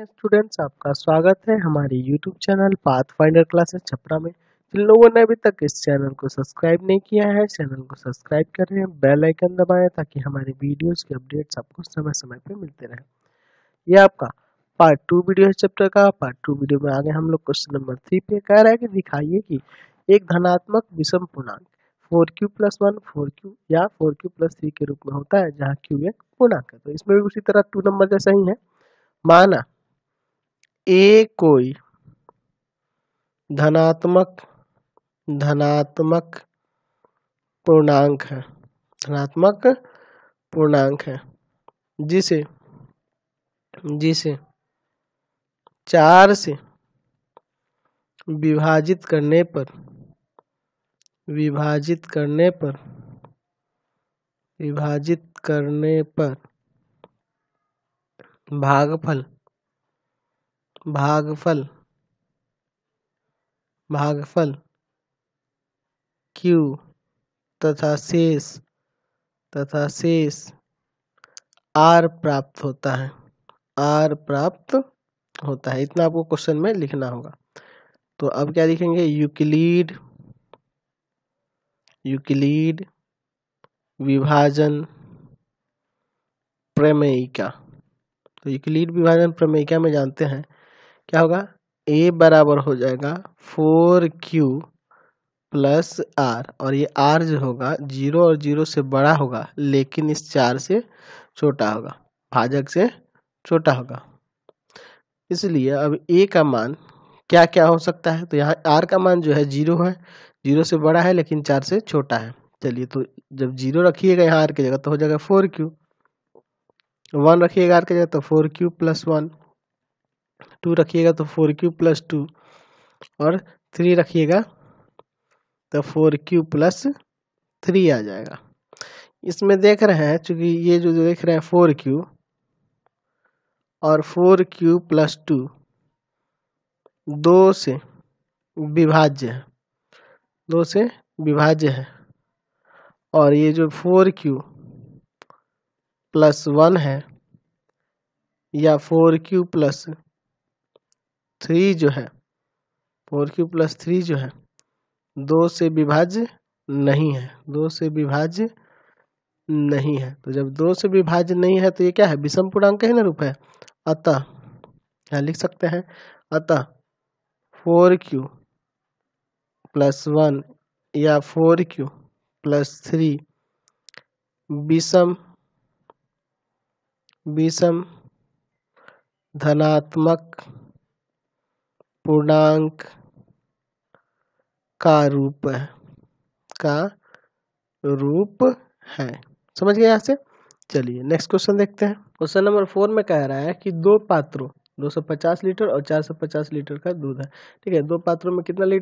morning students आपका स्वागत है हमारे YouTube channel path finder classes Chhapra में जिन लोगों ने अभी तक इस चैनल को सब्सक्राइब नहीं किया है चैनल को सब्सक्राइब करें बेल आइकन दबाएं ताकि हमारे वीडियोस के अपडेट्स आपको समय समय पर मिलते रहें ये आपका पार्ट टू वीडियो है चैप्टर का पार्ट टू वीडियो में आगे हम लोग क्वेश्चन नंबर थ्री पे कह रहे हैं कि दिखाइए कि एक धनात्मक विषम पूर्णांक four Q plus one four Q या फोर क्यू प्लस थ्री के रूप में होता है जहाँ क्यू एक पूर्णांक है तो इसमें भी उसी तरह टू नंबर जैसा ही है माना ए कोई धनात्मक धनात्मक पूर्णांक है धनात्मक पूर्णांक है जिसे जिसे चार से विभाजित करने पर विभाजित करने पर विभाजित करने पर भागफल भागफल भागफल क्यू तथा शेष तथा शेष आर प्राप्त होता है आर प्राप्त होता है इतना आपको क्वेश्चन में लिखना होगा तो अब क्या लिखेंगे यूक्लिड यूक्लिड विभाजन प्रमेयिका तो यूक्लिड विभाजन प्रमेयिका में जानते हैं क्या होगा ए बराबर हो जाएगा फोर क्यू प्लस आर और ये आर जो होगा जीरो और जीरो से बड़ा होगा लेकिन इस चार से छोटा होगा भाजक से छोटा होगा इसलिए अब ए का मान क्या क्या हो सकता है तो यहाँ आर का मान जो है जीरो है जीरो से बड़ा है लेकिन चार से छोटा है चलिए तो जब जीरो रखिएगा यहाँ आर की जगह तो हो जाएगा फोर क्यू वन रखिएगा आर की जगह तो four Q plus one two रखिएगा तो फोर क्यू प्लस टू और थ्री रखिएगा तो फोर क्यू प्लस थ्री आ जाएगा इसमें देख रहे हैं चूँकि ये जो देख रहे हैं फोर क्यू और फोर क्यू प्लस टू दो से विभाज्य है दो से विभाज्य है और ये जो फोर क्यू प्लस वन है या फोर क्यू प्लस थ्री जो है फोर क्यू प्लस थ्री जो है दो से विभाज्य नहीं है दो से विभाज्य नहीं है तो जब दो से विभाज्य नहीं है तो ये क्या है विषम पूर्णांक ही ना रूप है अतः यहाँ लिख सकते हैं अतः फोर क्यू प्लस वन या फोर क्यू प्लस थ्री विषम विषम धनात्मक पूर्णांक का रूप है का रूप है समझ गए यहाँ से चलिए नेक्स्ट क्वेश्चन देखते हैं क्वेश्चन नंबर फोर में कह रहा है कि दो पात्रों 250 लीटर और 450 लीटर का दूध है ठीक है दो पात्रों में कितना लीटर